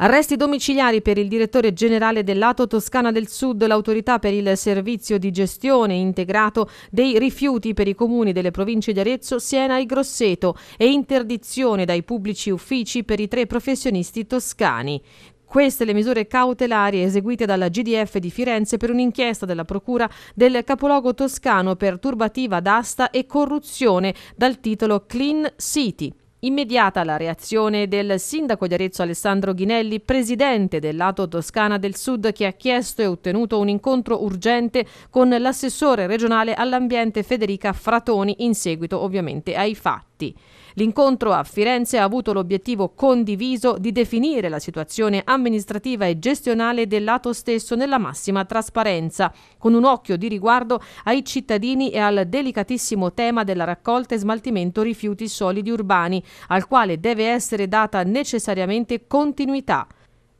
Arresti domiciliari per il direttore generale del lato Toscana del Sud, l'autorità per il servizio di gestione integrato dei rifiuti per i comuni delle province di Arezzo, Siena e Grosseto e interdizione dai pubblici uffici per i tre professionisti toscani. Queste le misure cautelari eseguite dalla GDF di Firenze per un'inchiesta della Procura del capoluogo toscano per turbativa d'asta e corruzione dal titolo Clean City. Immediata la reazione del sindaco di Arezzo Alessandro Ghinelli, presidente del lato Toscana del Sud, che ha chiesto e ottenuto un incontro urgente con l'assessore regionale all'ambiente Federica Fratoni in seguito ovviamente ai fatti fatti. L'incontro a Firenze ha avuto l'obiettivo condiviso di definire la situazione amministrativa e gestionale del lato stesso nella massima trasparenza, con un occhio di riguardo ai cittadini e al delicatissimo tema della raccolta e smaltimento rifiuti solidi urbani, al quale deve essere data necessariamente continuità.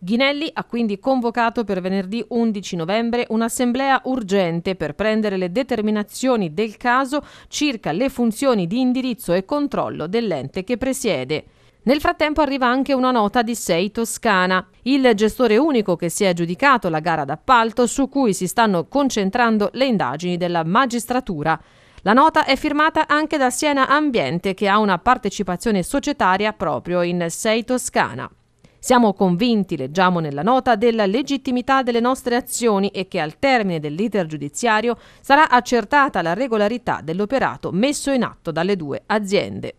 Ghinelli ha quindi convocato per venerdì 11 novembre un'assemblea urgente per prendere le determinazioni del caso circa le funzioni di indirizzo e controllo dell'ente che presiede. Nel frattempo arriva anche una nota di Sei Toscana, il gestore unico che si è aggiudicato la gara d'appalto su cui si stanno concentrando le indagini della magistratura. La nota è firmata anche da Siena Ambiente che ha una partecipazione societaria proprio in Sei Toscana. Siamo convinti, leggiamo nella nota, della legittimità delle nostre azioni e che al termine dell'iter giudiziario sarà accertata la regolarità dell'operato messo in atto dalle due aziende.